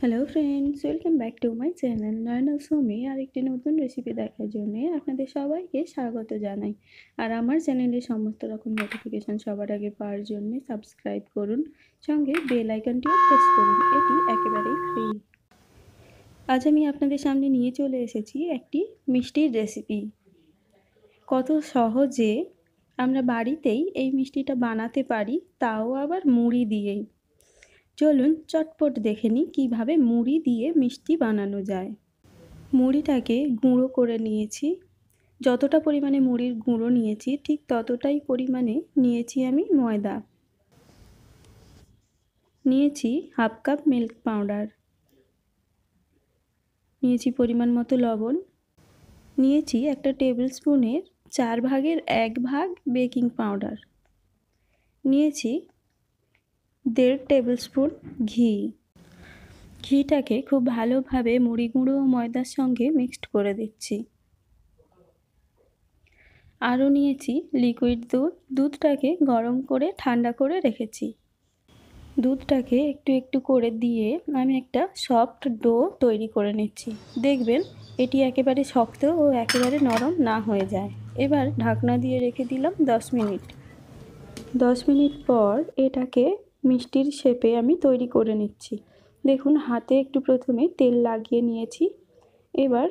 hello friends welcome back to my channel Nayana Somi আরেকটি নতুন recipe দেখার জন্য আপনাদের সবাইকে স্বাগত জানাই আর আমার চ্যানেলে সমস্ত রকম নোটিফিকেশান সবার আগে পাওয়ার জন্য সাবস্ক্রাইব করুন সঙ্গে বেল আইকনটিও প্রেস করুন এটি একেবারেই ফ্রি আজ আমি আপনাদের সামনে নিয়ে চলে এসেছি একটি মিষ্টির রেসিপি কত সহজে আমরা বাড়িতেই এই মিষ্টিটা বানাতে পারি তাও আবার মুড়ি দিয়েই চলুন চটপট দেখে নিই কীভাবে মুড়ি দিয়ে মিষ্টি বানানো যায় মুড়িটাকে গুঁড়ো করে নিয়েছি যতটা পরিমাণে মুড়ির গুঁড়ো নিয়েছি ঠিক ততটাই পরিমাণে নিয়েছি আমি ময়দা নিয়েছি হাফ কাপ মিল্ক পাউডার নিয়েছি পরিমাণ মতো লবণ নিয়েছি একটা টেবিল স্পুনের চার ভাগের এক ভাগ বেকিং পাউডার নিয়েছি দেড় টেবিলস্পুন ঘি ঘিটাকে খুব ভালোভাবে মুড়ি গুঁড়ো ও ময়দার সঙ্গে মিক্সড করে দিচ্ছি আরও নিয়েছি লিকুইড দুধ দুধটাকে গরম করে ঠান্ডা করে রেখেছি দুধটাকে একটু একটু করে দিয়ে আমি একটা সফট ডো তৈরি করে নিচ্ছি দেখবেন এটি একেবারে শক্ত ও একেবারে নরম না হয়ে যায় এবার ঢাকনা দিয়ে রেখে দিলাম দশ মিনিট দশ মিনিট পর এটাকে মিষ্টির শেপে আমি তৈরি করে নিচ্ছি দেখুন হাতে একটু প্রথমে তেল লাগিয়ে নিয়েছি এবার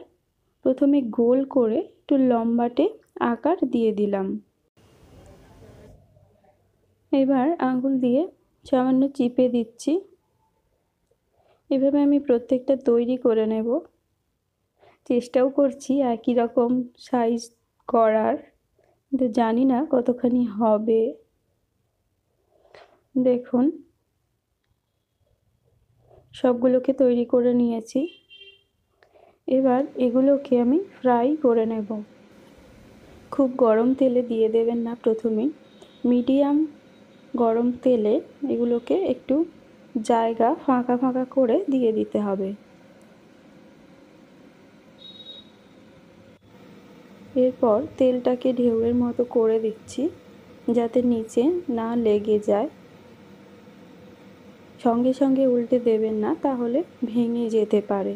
প্রথমে গোল করে একটু লম্বাটে আকার দিয়ে দিলাম এবার আঙুল দিয়ে সামান্য চিপে দিচ্ছি এভাবে আমি প্রত্যেকটা তৈরি করে নেব চেষ্টাও করছি একই রকম সাইজ করার কিন্তু জানি না কতখানি হবে দেখুন সবগুলোকে তৈরি করে নিয়েছি এবার এগুলোকে আমি ফ্রাই করে নেব খুব গরম তেলে দিয়ে দেবেন না প্রথমে মিডিয়াম গরম তেলে এগুলোকে একটু জায়গা ফাঁকা ফাঁকা করে দিয়ে দিতে হবে এরপর তেলটাকে ঢেউয়ের মতো করে দিচ্ছি যাতে নিচে না লেগে যায় সঙ্গে সঙ্গে উল্টে দেবেন না তাহলে ভেঙে যেতে পারে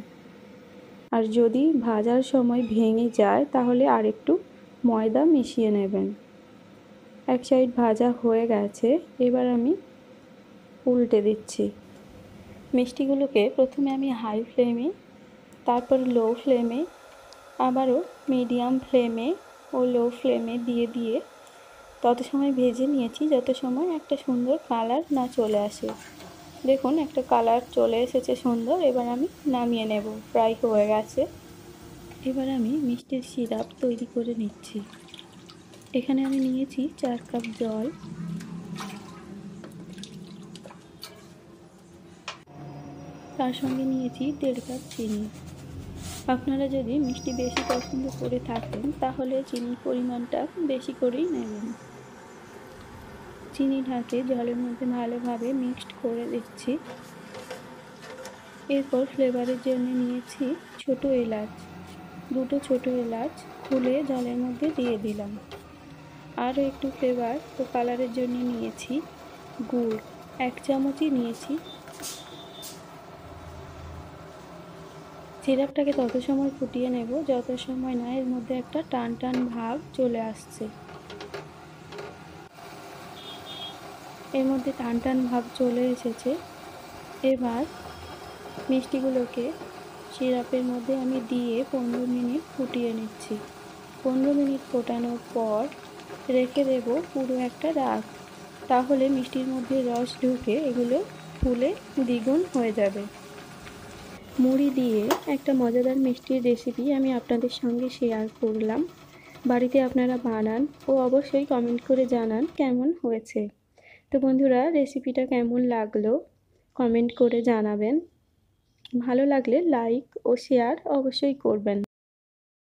আর যদি ভাজার সময় ভেঙে যায় তাহলে আরেকটু ময়দা মিশিয়ে নেবেন এক সাইড ভাজা হয়ে গেছে এবার আমি উল্টে দিচ্ছি মিষ্টিগুলোকে প্রথমে আমি হাই ফ্লেমে তারপর লো ফ্লেমে আবারও মিডিয়াম ফ্লেমে ও লো ফ্লেমে দিয়ে দিয়ে তত সময় ভেজে নিয়েছি যত সময় একটা সুন্দর কালার না চলে আসে দেখুন একটা কালার চলে এসেছে সুন্দর এবার আমি নামিয়ে নেব ফ্রাই হয়ে গেছে এবার আমি মিষ্টির সিরাপ তৈরি করে নিচ্ছি এখানে আমি নিয়েছি চার কাপ জল তার সঙ্গে নিয়েছি দেড় কাপ চিনি আপনারা যদি মিষ্টি বেশি পছন্দ করে থাকেন তাহলে চিনির পরিমাণটা বেশি করেই নেবেন চিনি ঢাকে জলের মধ্যে ভালোভাবে মিক্সড করে দিচ্ছি এরপর ফ্লেভারের জন্য নিয়েছি ছোট এলাচ দুটো ছোট এলাচ খুলে জলের মধ্যে দিয়ে দিলাম আরও একটু ফ্লেভার ও কালারের জন্য নিয়েছি গুড় এক চামচই নিয়েছি সিরাপটাকে তত সময় ফুটিয়ে নেব যত সময় না এর মধ্যে একটা টান টান ভাব চলে আসছে এর মধ্যে টান টান ভাব চলে এসেছে এবার মিষ্টিগুলোকে সিরাপের মধ্যে আমি দিয়ে পনেরো মিনিট ফুটিয়ে নিচ্ছি পনেরো মিনিট ফোটানোর পর রেখে দেব পুরো একটা রাত তাহলে মিষ্টির মধ্যে রস ঢুকে এগুলো ফুলে দ্বিগুণ হয়ে যাবে মুড়ি দিয়ে একটা মজাদার মিষ্টির রেসিপি আমি আপনাদের সঙ্গে শেয়ার করলাম বাড়িতে আপনারা বানান ও অবশ্যই কমেন্ট করে জানান কেমন হয়েছে তো বন্ধুরা রেসিপিটা কেমন লাগলো কমেন্ট করে জানাবেন ভালো লাগলে লাইক ও শেয়ার অবশ্যই করবেন